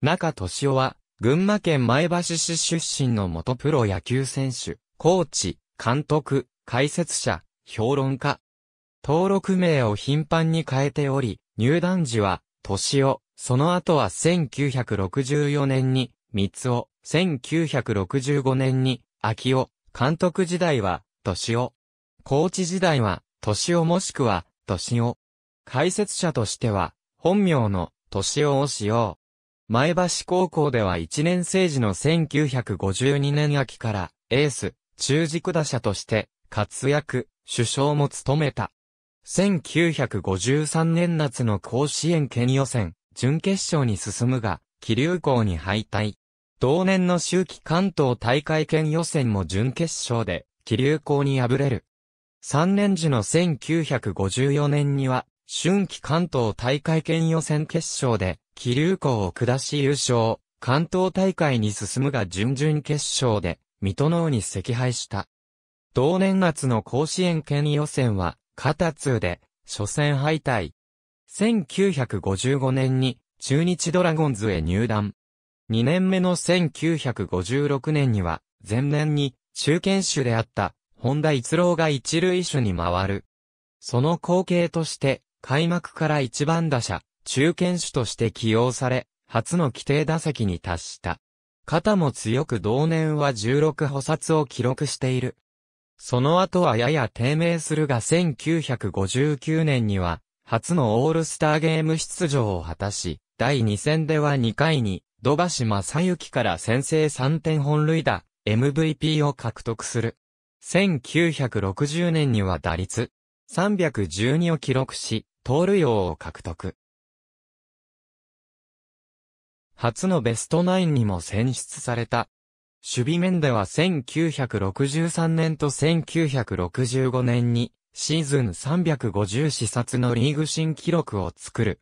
中俊夫は、群馬県前橋市出身の元プロ野球選手、コーチ、監督、解説者、評論家。登録名を頻繁に変えており、入団時は、俊夫、その後は1964年に、三尾、1965年に、秋尾、監督時代は、俊夫。コーチ時代は、俊夫もしくは、俊夫。解説者としては、本名の、俊夫を使用。前橋高校では1年生時の1952年秋から、エース、中軸打者として、活躍、首相も務めた。1953年夏の甲子園県予選、準決勝に進むが、気流校に敗退。同年の秋季関東大会県予選も準決勝で、気流校に敗れる。3年時の1954年には、春季関東大会県予選決勝で、気流校を下し優勝、関東大会に進むが準々決勝で、水戸のに惜敗した。同年夏の甲子園県予選は、肩通で、初戦敗退。1955年に、中日ドラゴンズへ入団。2年目の1956年には、前年に、中堅手であった、本田一郎が一塁手に回る。その光景として、開幕から一番打者、中堅手として起用され、初の規定打席に達した。肩も強く同年は16補殺を記録している。その後はやや低迷するが1959年には、初のオールスターゲーム出場を果たし、第2戦では2回に、土橋正幸から先制3点本塁打、MVP を獲得する。1960年には打率312を記録し、盗塁王を獲得。初のベストナインにも選出された。守備面では1963年と1965年にシーズン350視察のリーグ新記録を作る。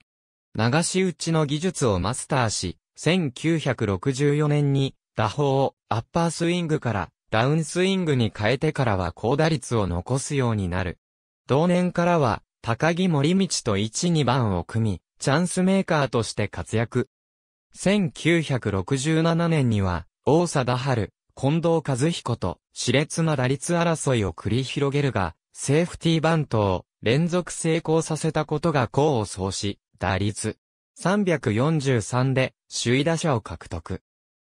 流し打ちの技術をマスターし、1964年に打法をアッパースイングからダウンスイングに変えてからは高打率を残すようになる。同年からは高木森道と1、2番を組み、チャンスメーカーとして活躍。1967年には、大貞春、近藤和彦と、熾烈な打率争いを繰り広げるが、セーフティーバントを連続成功させたことが功を奏し、打率343で首位打者を獲得。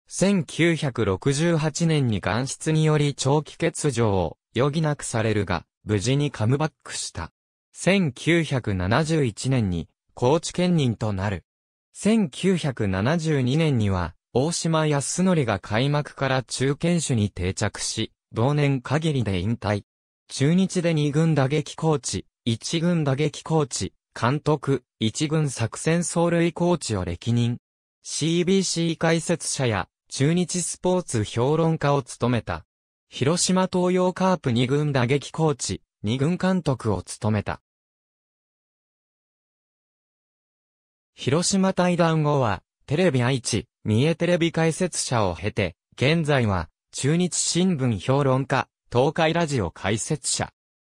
1968年に眼質により長期欠場を余儀なくされるが、無事にカムバックした。1971年に高知県人となる。1972年には、大島康則が開幕から中堅手に定着し、同年限りで引退。中日で2軍打撃コーチ、1軍打撃コーチ、監督、1軍作戦走塁コーチを歴任。CBC 解説者や中日スポーツ評論家を務めた。広島東洋カープ2軍打撃コーチ、2軍監督を務めた。広島対談後は、テレビ愛知、三重テレビ解説者を経て、現在は、中日新聞評論家、東海ラジオ解説者。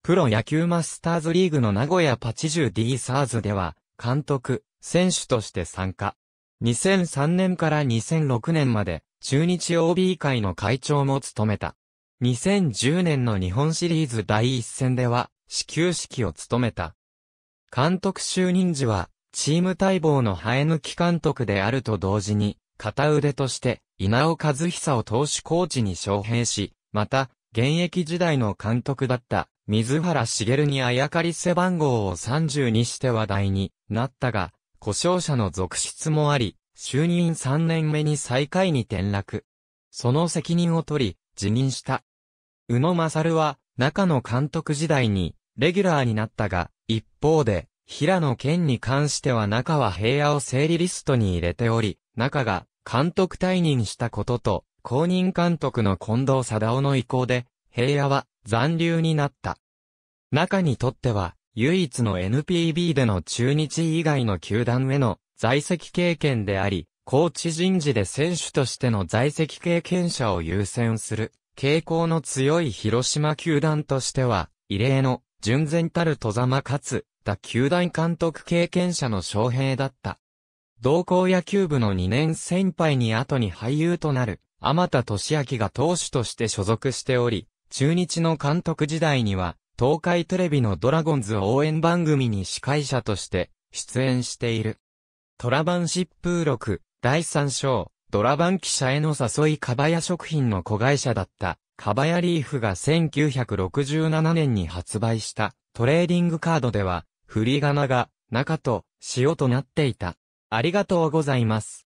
プロ野球マスターズリーグの名古屋パチジュー D サーズでは、監督、選手として参加。2003年から2006年まで、中日 OB 会の会長も務めた。2010年の日本シリーズ第一戦では、始球式を務めた。監督就任時は、チーム待望の生え抜き監督であると同時に、片腕として、稲尾和久を投手コーチに招聘し、また、現役時代の監督だった、水原茂にあやかり背番号を30にして話題になったが、故障者の続出もあり、就任3年目に最下位に転落。その責任を取り、辞任した。宇野勝は、中野監督時代に、レギュラーになったが、一方で、平野県に関しては中は平野を整理リストに入れており、中が監督退任したことと、公認監督の近藤貞夫の意向で、平野は残留になった。中にとっては、唯一の NPB での中日以外の球団への在籍経験であり、コーチ人事で選手としての在籍経験者を優先する傾向の強い広島球団としては、異例の純然たる戸様かつった球団監督経験者の翔平だった。同校野球部の2年先輩に後に俳優となる、天田俊明が投手として所属しており、中日の監督時代には、東海テレビのドラゴンズ応援番組に司会者として出演している。トラバン疾風録、第3章、ドラバン記者への誘いカバヤ食品の子会社だった、カバヤリーフが1967年に発売したトレーディングカードでは、振り仮名が中と塩となっていた。ありがとうございます。